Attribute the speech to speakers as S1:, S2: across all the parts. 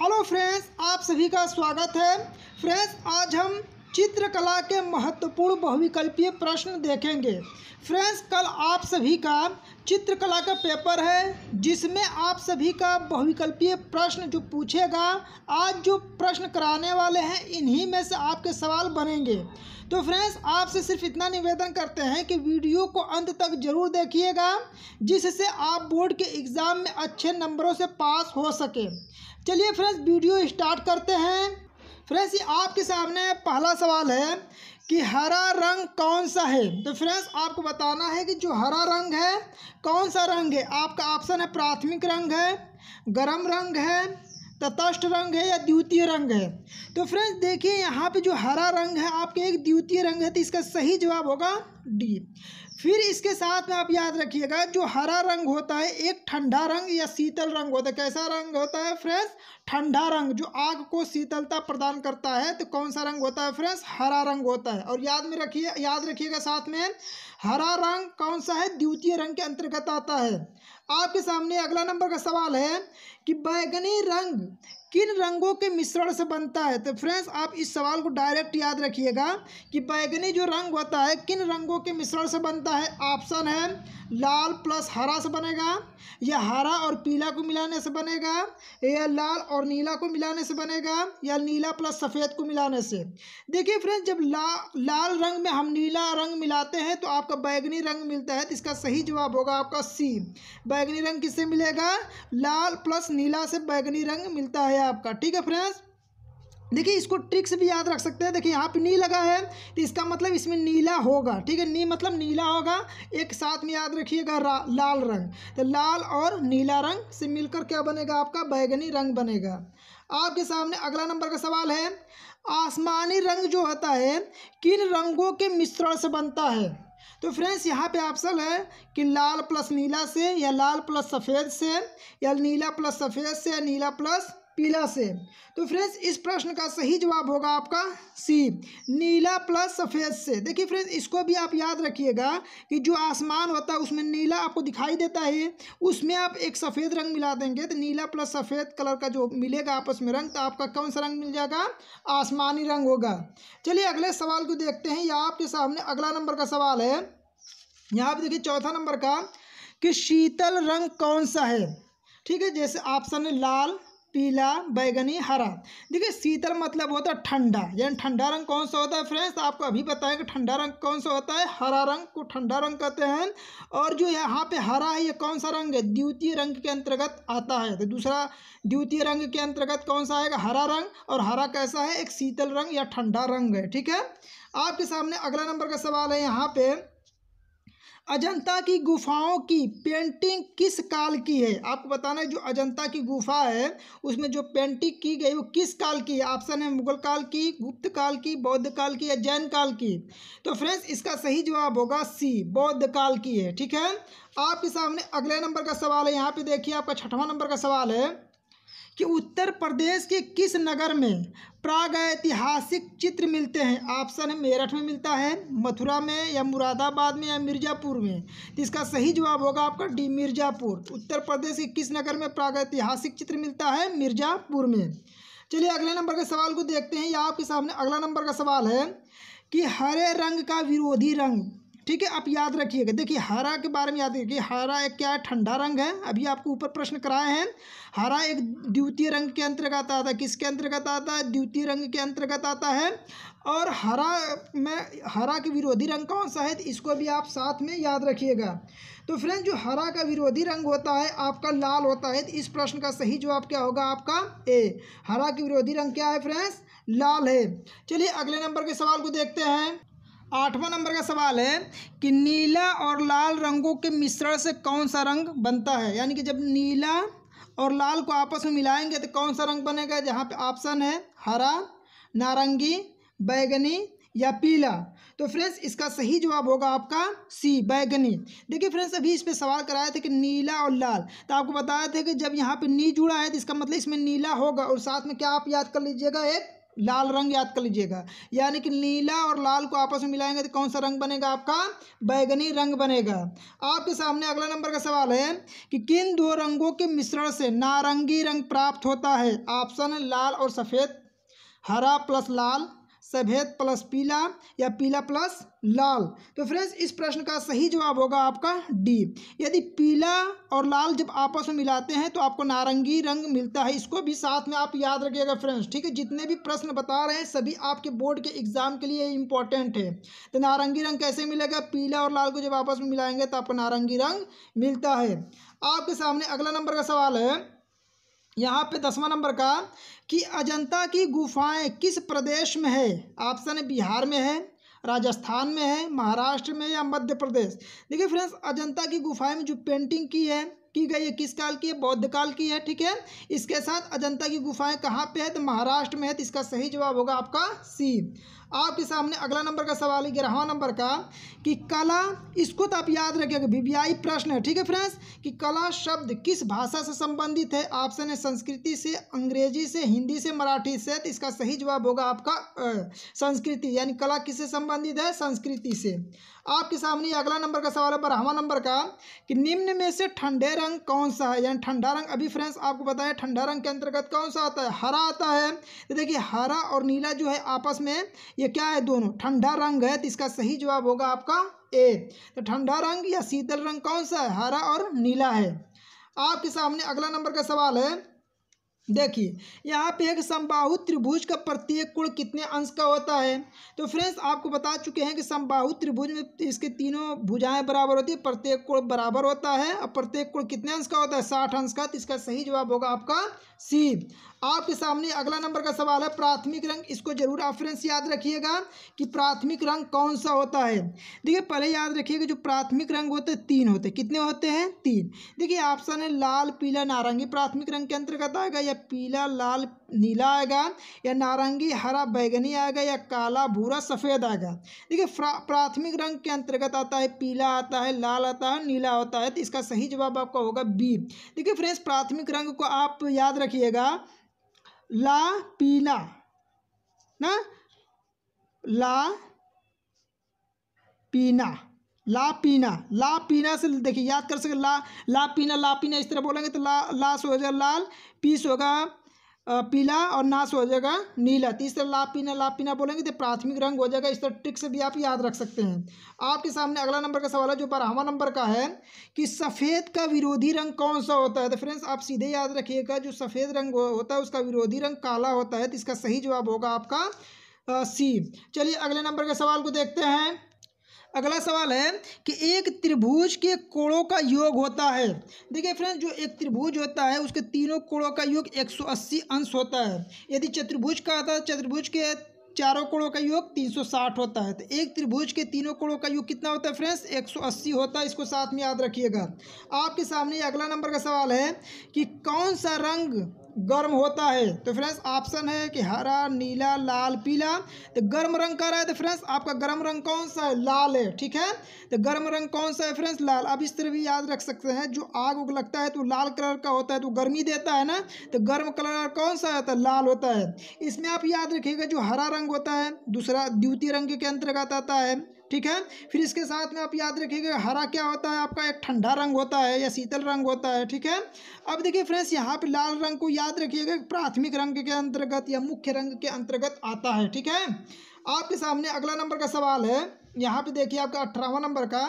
S1: hello friends आप सभी का स्वागत है फ्रेंड्स आज हम चित्रकला के महत्वपूर्ण बहुविकल्पीय प्रश्न देखेंगे फ्रेंड्स कल आप सभी का चित्रकला का पेपर है जिसमें आप सभी का बहुविकल्पीय प्रश्न जो पूछेगा आज जो प्रश्न कराने वाले हैं इन्हीं में से आपके सवाल बनेंगे तो फ्रेंड्स आपसे सिर्फ इतना निवेदन करते हैं कि वीडियो को अंत तक जरूर देखिएगा जिससे आप बोर्ड के एग्ज़ाम में अच्छे नंबरों से पास हो सके चलिए फ्रेंड्स वीडियो स्टार्ट करते हैं फ्रेंड्स ये आपके सामने पहला सवाल है कि हरा रंग कौन सा है तो फ्रेंड्स आपको बताना है कि जो हरा रंग है कौन सा रंग है आपका ऑप्शन है प्राथमिक रंग है गर्म रंग है तटस्थ रंग है या द्वितीय रंग है तो फ्रेंड्स देखिए यहाँ पे जो हरा रंग है आपके एक द्वितीय रंग है तो इसका सही जवाब होगा डी फिर इसके साथ में आप याद रखिएगा जो हरा रंग होता है एक ठंडा रंग या शीतल रंग होता है कैसा रंग होता है फ्रेंड्स ठंडा रंग जो आग को शीतलता प्रदान करता है तो कौन सा रंग होता है फ्रेंड्स हरा रंग होता है और याद में रखिए याद रखिएगा साथ में हरा रंग कौन सा है द्वितीय रंग के अंतर्गत आता है आपके सामने अगला नंबर का सवाल है कि बैगनी रंग किन रंगों के मिश्रण से बनता है तो फ्रेंड्स आप इस सवाल को डायरेक्ट याद रखिएगा कि बैगनी जो रंग होता है किन रंगों के मिश्रण से बनता है ऑप्शन है लाल प्लस हरा से बनेगा या हरा और पीला को मिलाने से बनेगा या लाल और नीला को मिलाने से बनेगा या नीला प्लस सफ़ेद को मिलाने से देखिए फ्रेंड्स जब ला लाल रंग में हम नीला रंग मिलाते हैं तो आपका बैगनी रंग मिलता है तो इसका सही जवाब होगा आपका सी बैगनी रंग किससे मिलेगा लाल प्लस नीला से बैगनी रंग मिलता है है आपका ठीक है फ्रेंड्स देखिए इसको ट्रिक्स भी याद रख सकते हैं देखिए यहाँ पे नी लगा है तो इसका मतलब इसमें नीला होगा ठीक है नी मतलब नीला होगा एक साथ में याद रखिएगा लाल रंग तो लाल और नीला रंग से मिलकर क्या बनेगा आपका बैगनी रंग बनेगा आपके सामने अगला नंबर का सवाल है आसमानी रंग जो होता है किन रंगों के मिश्रण से बनता है तो फ्रेंड्स यहाँ पे ऑप्शन है कि लाल प्लस नीला से या लाल प्लस सफ़ेद से या नीला प्लस सफ़ेद से या नीला प्लस पीला से तो फ्रेंड्स इस प्रश्न का सही जवाब होगा आपका सी नीला प्लस सफ़ेद से देखिए फ्रेंड्स इसको भी आप याद रखिएगा कि जो आसमान होता है उसमें नीला आपको दिखाई देता है उसमें आप एक सफ़ेद रंग मिला देंगे तो नीला प्लस सफ़ेद कलर का जो मिलेगा आपस में रंग तो आपका कौन सा रंग मिल जाएगा आसमानी रंग होगा चलिए अगले सवाल को देखते हैं या आपके सामने अगला नंबर का सवाल है यहाँ पर देखिए चौथा नंबर का कि शीतल रंग कौन सा है ठीक है जैसे ऑप्शन है लाल पीला बैगनी हरा देखिए शीतल मतलब होता है ठंडा यानी ठंडा रंग कौन सा होता है फ्रेंड्स आपको अभी बताएं कि ठंडा रंग कौन सा होता है हरा रंग को ठंडा रंग कहते हैं और जो यहाँ पे हरा है ये कौन सा रंग है द्वितीय रंग के अंतर्गत आता है तो दूसरा द्वितीय रंग के अंतर्गत कौन सा आएगा हरा रंग और हरा कैसा है एक शीतल रंग या ठंडा रंग है ठीक है आपके सामने अगला नंबर का सवाल है यहाँ पर अजंता की गुफाओं की पेंटिंग किस काल की है आपको बताना है जो अजंता की गुफा है उसमें जो पेंटिंग की गई वो किस काल की है ऑप्शन है मुगल काल की गुप्त काल की बौद्ध काल की या जैन काल की तो फ्रेंड्स इसका सही जवाब होगा सी बौद्ध काल की है ठीक है आपके सामने अगले नंबर का सवाल है यहाँ पे देखिए आपका छठवां नंबर का सवाल है कि उत्तर प्रदेश के किस नगर में प्रागैतिहासिक चित्र मिलते हैं ऑप्शन है मेरठ में मिलता है मथुरा में या मुरादाबाद में या मिर्ज़ापुर में तो इसका सही जवाब होगा आपका डी मिर्ज़ापुर उत्तर प्रदेश के किस नगर में प्रागैतिहासिक चित्र मिलता है मिर्ज़ापुर में चलिए अगले नंबर के सवाल को देखते हैं या आपके सामने अगला नंबर का सवाल है कि हरे रंग का विरोधी रंग ठीक है आप याद रखिएगा देखिए हरा के बारे में याद रखिए हरा एक क्या है ठंडा रंग है अभी आपको ऊपर प्रश्न कराए हैं हरा एक द्वितीय रंग के अंतर्गत आता है किसके अंतर्गत आता है द्वितीय रंग के अंतर्गत आता है और हरा में हरा के विरोधी रंग कौन सा है तो इसको भी आप साथ में याद रखिएगा तो फ्रेंड जो हरा का विरोधी रंग होता है आपका लाल होता है तो इस प्रश्न का सही जवाब क्या होगा आपका ए हरा के विरोधी रंग क्या है फ्रेंड्स लाल है चलिए अगले नंबर के सवाल को देखते हैं आठवां नंबर का सवाल है कि नीला और लाल रंगों के मिश्रण से कौन सा रंग बनता है यानी कि जब नीला और लाल को आपस में मिलाएंगे तो कौन सा रंग बनेगा जहाँ पे ऑप्शन है हरा नारंगी बैगनी या पीला तो फ्रेंड्स इसका सही जवाब होगा आपका सी बैगनी देखिए फ्रेंड्स अभी इस पर सवाल कराया था कि नीला और लाल तो आपको बताया था कि जब यहाँ पे नी जुड़ा है तो इसका मतलब इसमें नीला होगा और साथ में क्या आप याद कर लीजिएगा एक लाल रंग याद कर लीजिएगा यानी कि नीला और लाल को आपस में मिलाएंगे तो कौन सा रंग बनेगा आपका बैगनी रंग बनेगा आपके सामने अगला नंबर का सवाल है कि किन दो रंगों के मिश्रण से नारंगी रंग प्राप्त होता है ऑप्शन लाल और सफ़ेद हरा प्लस लाल सफ़ेद प्लस पीला या पीला प्लस लाल तो फ्रेंड्स इस प्रश्न का सही जवाब होगा आपका डी यदि पीला और लाल जब आपस में मिलाते हैं तो आपको नारंगी रंग मिलता है इसको भी साथ में आप याद रखिएगा फ्रेंड्स ठीक है जितने भी प्रश्न बता रहे हैं सभी आपके बोर्ड के एग्जाम के लिए इंपॉर्टेंट है तो नारंगी रंग कैसे मिलेगा पीला और लाल को जब आपस में मिलाएंगे तो आपको नारंगी रंग मिलता है आपके सामने अगला नंबर का सवाल है यहाँ पे दसवां नंबर का कि अजंता की गुफाएं किस प्रदेश में है ऑप्शन बिहार में है राजस्थान में है महाराष्ट्र में या मध्य प्रदेश देखिए फ्रेंड्स अजंता की गुफाएं में जो पेंटिंग की है की गई है किस काल की है बौद्ध काल की है ठीक है इसके साथ अजंता की गुफाएं कहाँ पे है तो महाराष्ट्र में है तो इसका सही जवाब होगा आपका सी आपके सामने अगला नंबर का सवाल है ग्यारहवा नंबर का कि कला इसको तो आप याद रखिएगा बीबीआई प्रश्न है ठीक है फ्रेंड्स कि कला शब्द किस भाषा से संबंधित है ऑप्शन है संस्कृति से अंग्रेजी से हिंदी से मराठी से तो इसका सही जवाब होगा आपका संस्कृति यानी कला किससे संबंधित है संस्कृति से आपके सामने अगला नंबर का सवाल है बारहवा नंबर का कि निम्न में से ठंडे रंग कौन सा है यानी ठंडा रंग अभी फ्रेंड्स आपको बताया ठंडा रंग के अंतर्गत कौन सा आता है हरा आता है तो देखिए हरा और नीला जो है आपस में ये ये क्या है दोनों ठंडा रंग है तो इसका सही जवाब होगा आपका ए तो ठंडा रंग या शीतल रंग कौन सा है हरा और नीला है आपके सामने अगला नंबर का सवाल है देखिए यहाँ पे एक समबाहु त्रिभुज का प्रत्येक कोण कितने अंश का होता है तो फ्रेंड्स आपको बता चुके हैं कि समबाहु त्रिभुज में इसके तीनों भुजाएं बराबर होती है प्रत्येक कोण बराबर होता है और प्रत्येक कोण कितने अंश का होता है साठ अंश का तो इसका सही जवाब होगा आपका सी आपके सामने अगला नंबर का सवाल है प्राथमिक रंग इसको जरूर आप फ्रेंड्स याद रखिएगा कि प्राथमिक रंग कौन सा होता है देखिए पहले याद रखिएगा जो प्राथमिक रंग होते हैं तीन होते हैं कितने होते हैं तीन देखिए ऑप्शन है लाल पीला नारंगी प्राथमिक रंग के अंतर्गत आएगा या या पीला लाल नीला आएगा या नारंगी हरा बैगनी आएगा या काला भूरा सफ़ेद आएगा देखिए प्राथमिक रंग के अंतर्गत आता है पीला आता है लाल आता है नीला होता है तो इसका सही जवाब आपका होगा बी देखिए फ्रेंड्स प्राथमिक रंग को आप याद रखिएगा ला पीला ना ला पीना ला पीना ला पीना से देखिए याद कर सके ला ला पीना ला पीना इस तरह बोलेंगे तो ला ला सो हो जाएगा लाल पी होगा पीला और ना सो हो जाएगा नीला तो इस तरह ला ला लापीना बोलेंगे तो प्राथमिक रंग हो जाएगा इस तरह ट्रिक से भी आप याद रख सकते हैं आपके सामने अगला नंबर का सवाल है जो बारहवा नंबर का है कि सफ़ेद का विरोधी रंग कौन सा होता है तो फ्रेंड्स आप सीधे याद रखिएगा जो सफ़ेद रंग होता है उसका विरोधी रंग काला होता है तो इसका सही जवाब होगा आपका सी चलिए अगले नंबर के सवाल को देखते हैं अगला सवाल है कि एक त्रिभुज के कोणों का योग होता है देखिए फ्रेंड्स जो एक त्रिभुज होता है उसके तीनों कोणों का योग 180 अंश होता है यदि चतुर्भुज का आता है चतुर्भुज के चारों कोणों का योग 360 होता है तो एक त्रिभुज के तीनों कोणों का योग कितना होता है फ्रेंड्स 180 होता है इसको साथ में याद रखिएगा आपके सामने अगला नंबर का सवाल है कि कौन सा रंग गर्म होता है तो फ्रेंड्स ऑप्शन है कि हरा नीला लाल पीला तो गर्म रंग का रहा है तो फ्रेंड्स आपका गर्म रंग कौन सा है लाल है ठीक है तो गर्म रंग कौन सा है फ्रेंड्स लाल अब इस तरह भी याद रख सकते हैं जो आग उग लगता है तो लाल कलर का होता है तो गर्मी देता है ना तो गर्म कलर कौन सा होता है लाल होता है इसमें आप याद रखिएगा जो हरा रंग होता है दूसरा द्वितीय रंग के अंतर्गत आता है ठीक है फिर इसके साथ में आप याद रखिएगा हरा क्या होता है आपका एक ठंडा रंग होता है या शीतल रंग होता है ठीक है अब देखिए फ्रेंड्स यहाँ पे लाल रंग को याद रखिएगा प्राथमिक रंग के अंतर्गत या मुख्य रंग के अंतर्गत आता है ठीक है आपके सामने अगला नंबर का सवाल है यहाँ पे देखिए आपका अठारहवा नंबर का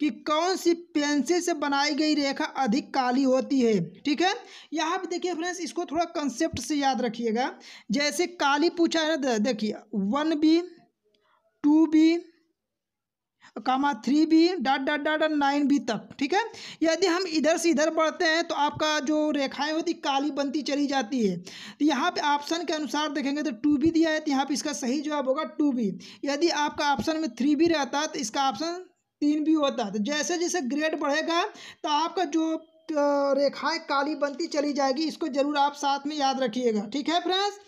S1: कि कौन सी पेंसिल से बनाई गई रेखा अधिक काली होती है ठीक है यहाँ पे देखिए फ्रेंड्स इसको थोड़ा कंसेप्ट से याद रखिएगा जैसे काली पूछा है देखिए one B two B comma three B dot dot dot nine B तक ठीक है यदि हम इधर से इधर बढ़ते हैं तो आपका जो रेखाएं होती काली बनती चली जाती है तो यहाँ पे ऑप्शन के अनुसार देखेंगे तो टू बी दिया है तो यहाँ पे इसका सही जवाब होगा टू बी यदि आपका ऑप्शन में थ्री बी रहता है तो इसका ऑप्शन तीन बी होता तो जैसे जैसे ग्रेड बढ़ेगा तो आपका जो रेखाएँ काली बनती चली जाएगी इसको ज़रूर आप साथ में याद रखिएगा ठीक है फ्रेंड्स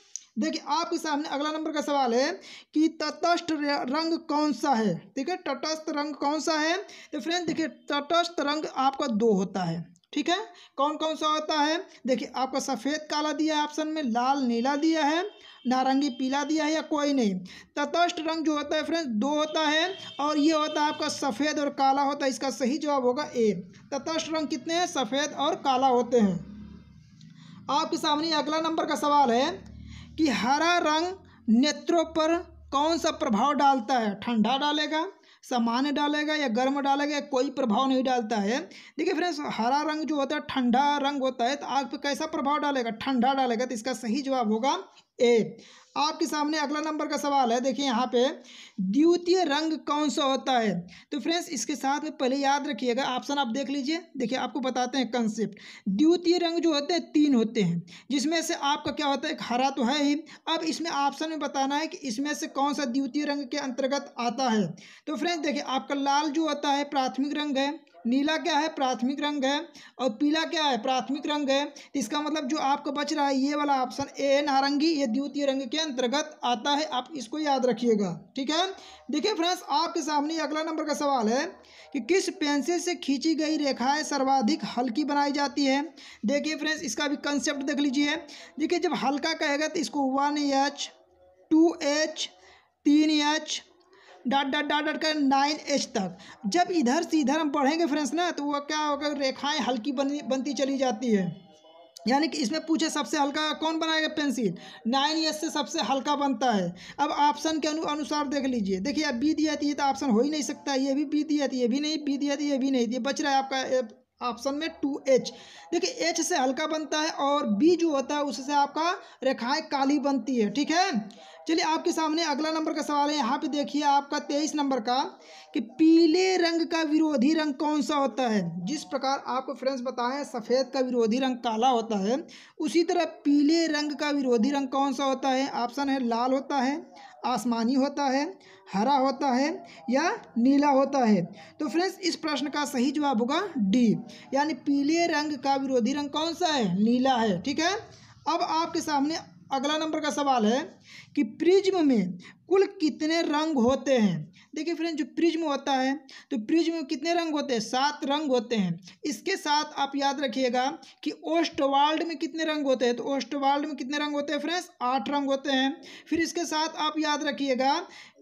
S1: देखिए आपके सामने अगला नंबर का सवाल है कि तटस्थ रंग कौन सा है ठीक है तटस्थ रंग कौन सा है तो फ्रेंड देखिए तटस्थ रंग आपका दो होता है ठीक है कौन कौन सा होता है देखिए आपका सफ़ेद काला दिया है ऑप्शन में लाल नीला दिया है नारंगी पीला दिया है या कोई नहीं तटस्थ रंग जो होता है फ्रेंड्स दो होता है और ये होता है आपका सफ़ेद और काला होता है इसका सही जवाब होगा ए तटस्थ रंग कितने हैं सफ़ेद और काला होते हैं आपके सामने अगला नंबर का सवाल है कि हरा रंग नेत्रों पर कौन सा प्रभाव डालता है ठंडा डालेगा सामान्य डालेगा या गर्म डालेगा कोई प्रभाव नहीं डालता है देखिए फ्रेंड्स हरा रंग जो होता है ठंडा रंग होता है तो आग पर कैसा प्रभाव डालेगा ठंडा डालेगा तो इसका सही जवाब होगा ए आपके सामने अगला नंबर का सवाल है देखिए यहाँ पे द्वितीय रंग कौन सा होता है तो फ्रेंड्स इसके साथ में पहले याद रखिएगा ऑप्शन आप देख लीजिए देखिए आपको बताते हैं कंसेप्ट द्वितीय रंग जो होते हैं तीन होते हैं जिसमें से आपका क्या होता है एक हरा तो है ही अब इसमें ऑप्शन में बताना है कि इसमें से कौन सा द्वितीय रंग के अंतर्गत आता है तो फ्रेंड्स देखिए आपका लाल जो होता है प्राथमिक रंग है नीला क्या है प्राथमिक रंग है और पीला क्या है प्राथमिक रंग है इसका मतलब जो आपको बच रहा है ये वाला ऑप्शन ए नारंगी ये द्वितीय रंग के अंतर्गत आता है आप इसको याद रखिएगा ठीक है देखिए फ्रेंड्स आपके सामने अगला नंबर का सवाल है कि किस पेंसिल से खींची गई रेखाएं सर्वाधिक हल्की बनाई जाती है देखिए फ्रेंड्स इसका भी कंसेप्ट देख लीजिए देखिए जब हल्का कहेगा तो इसको वन एच टू एच तीन H dot dot dot dot कर नाइन एच तक जब इधर से इधर हम पढ़ेंगे फ्रेंड्स ना तो वो क्या होगा रेखाएं हल्की बनी बनती चली जाती है यानी कि इसमें पूछे सबसे हल्का कौन बनाएगा पेंसिल नाइन एस से सबसे हल्का बनता है अब ऑप्शन के अनु, अनुसार देख लीजिए देखिए अब बी दिया तो ऑप्शन हो ही नहीं सकता ये भी बी दिया ये भी नहीं बी दिया ये भी नहीं दिए बच रहा है आपका ऑप्शन में टू एच देखिए एच से हल्का बनता है और बी जो होता है उससे आपका रेखाएं काली बनती है ठीक है चलिए आपके सामने अगला नंबर का सवाल है यहाँ पे देखिए आपका तेईस नंबर का कि पीले रंग का विरोधी रंग कौन सा होता है जिस प्रकार आपको फ्रेंड्स बताएं सफ़ेद का विरोधी रंग काला होता है उसी तरह पीले रंग का विरोधी रंग कौन सा होता है ऑप्शन है लाल होता है आसमानी होता है हरा होता है या नीला होता है तो फ्रेंड्स इस प्रश्न का सही जवाब होगा डी यानी पीले रंग का विरोधी रंग कौन सा है नीला है ठीक है अब आपके सामने अगला नंबर का सवाल है कि प्रिज्म में कुल कितने रंग होते हैं देखिए फ्रेंड जो प्रिज्म होता है तो प्रिज्म में कितने रंग होते हैं सात रंग होते हैं इसके साथ आप याद रखिएगा कि ओस्टवाल्ड में कितने रंग होते हैं तो ओस्टवाल्ड में कितने रंग होते हैं फ्रेंड्स आठ रंग होते हैं फिर इसके साथ आप याद रखिएगा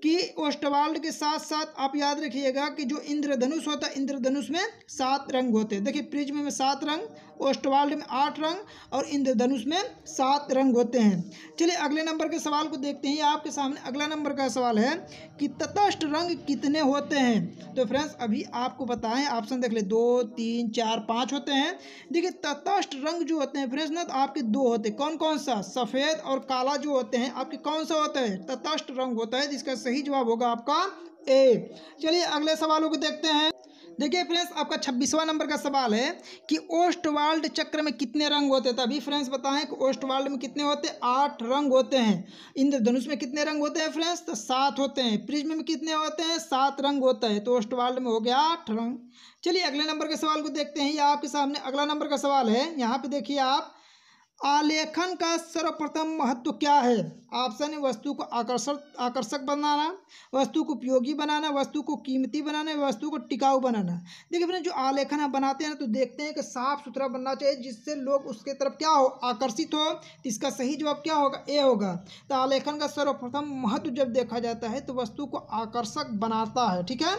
S1: कि ओस्टवाल्ड के साथ साथ आप याद रखिएगा कि जो इंद्रधनुष होता है इंद्रधनुष में सात रंग होते हैं देखिए प्रिज्म में सात रंग ओस्टवाल्ड में आठ रंग और इंद्रधनुष में सात रंग होते हैं चलिए अगले नंबर के सवाल को देखते हैं आपके सामने अगला नंबर का सवाल है कि तटस्थ रंग कितने होते हैं तो फ्रेंड्स अभी आपको बताएं ऑप्शन देख ले दो तीन चार पाँच होते हैं देखिए तटस्थ रंग जो होते हैं फ्रेंड्स ना तो आपके दो होते हैं कौन कौन सा सफ़ेद और काला जो होते हैं आपके कौन सा होता है तटस्थ रंग होता है जिसका सही जवाब होगा आपका ए चलिए अगले सवालों को देखते हैं देखिए फ्रेंड्स आपका छब्बीसवां नंबर का सवाल है कि ओस्टवाल्ड चक्र में कितने रंग होते हैं तभी फ्रेंड्स बताएं कि ओस्टवाल्ड में कितने होते हैं आठ रंग होते हैं इंद्रधनुष में कितने रंग होते हैं फ्रेंड्स तो सात होते हैं प्रिज्म में कितने होते हैं सात रंग होता है तो ओस्टवाल्ड में हो गया आठ रंग चलिए अगले नंबर के सवाल को देखते हैं ये आपके सामने अगला नंबर का सवाल है यहाँ पे देखिए आप आलेखन का सर्वप्रथम महत्व क्या है ऑप्शन है वस्तु को आकर्षक आकर्षक बनाना वस्तु को उपयोगी बनाना वस्तु को कीमती बनाना वस्तु को टिकाऊ बनाना देखिए फिर जो आलेखन हम बनाते हैं तो देखते हैं कि साफ सुथरा बनना चाहिए जिससे लोग उसके तरफ क्या हो आकर्षित हो तो इसका सही जवाब क्या होगा ए होगा तो आलेखन का सर्वप्रथम महत्व जब देखा जाता है तो वस्तु को आकर्षक बनाता है ठीक है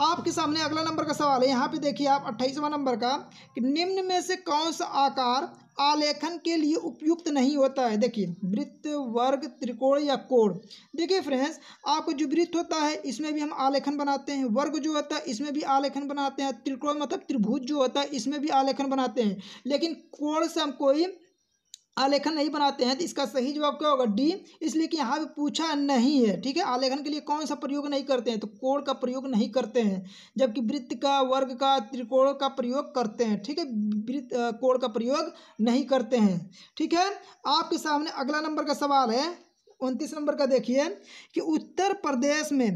S1: आपके सामने अगला नंबर का सवाल है यहाँ पे देखिए आप अट्ठाईसवां नंबर का कि निम्न में से कौन सा आकार आलेखन के लिए उपयुक्त नहीं होता है देखिए वृत्त वर्ग त्रिकोण या कोण देखिए फ्रेंड्स आपको जो वृत्त होता है इसमें भी हम आलेखन बनाते हैं वर्ग जो होता है इसमें भी आलेखन बनाते हैं त्रिकोण मतलब त्रिभुज जो होता है इसमें भी आलेखन बनाते हैं लेकिन कोण से हम कोई आलेखन नहीं बनाते हैं तो इसका सही जवाब क्या होगा डी इसलिए कि यहाँ पे पूछा नहीं है ठीक है आलेखन के लिए कौन सा प्रयोग नहीं करते हैं तो कोण का प्रयोग नहीं करते हैं जबकि वृत्त का वर्ग का त्रिकोण का प्रयोग करते हैं ठीक है वृत्त कोण का प्रयोग नहीं करते हैं ठीक है आपके सामने अगला नंबर का सवाल है उनतीस नंबर का देखिए कि उत्तर प्रदेश में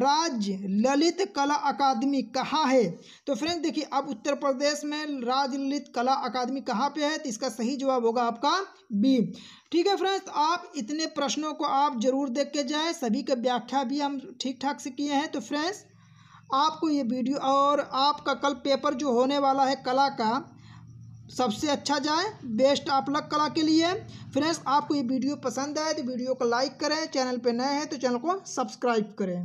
S1: राज्य ललित कला अकादमी कहाँ है तो फ्रेंड्स देखिए अब उत्तर प्रदेश में राज्य ललित कला अकादमी कहाँ पे है तो इसका सही जवाब होगा आपका बी ठीक है फ्रेंड्स तो आप इतने प्रश्नों को आप जरूर देख के जाए सभी के व्याख्या भी हम ठीक ठाक से किए हैं तो फ्रेंड्स आपको ये वीडियो और आपका कल पेपर जो होने वाला है कला का सबसे अच्छा जाए बेस्ट आप लग कला के लिए फ्रेंड्स आपको ये वीडियो पसंद आए तो वीडियो को लाइक करें चैनल पर नए हैं तो चैनल को सब्सक्राइब करें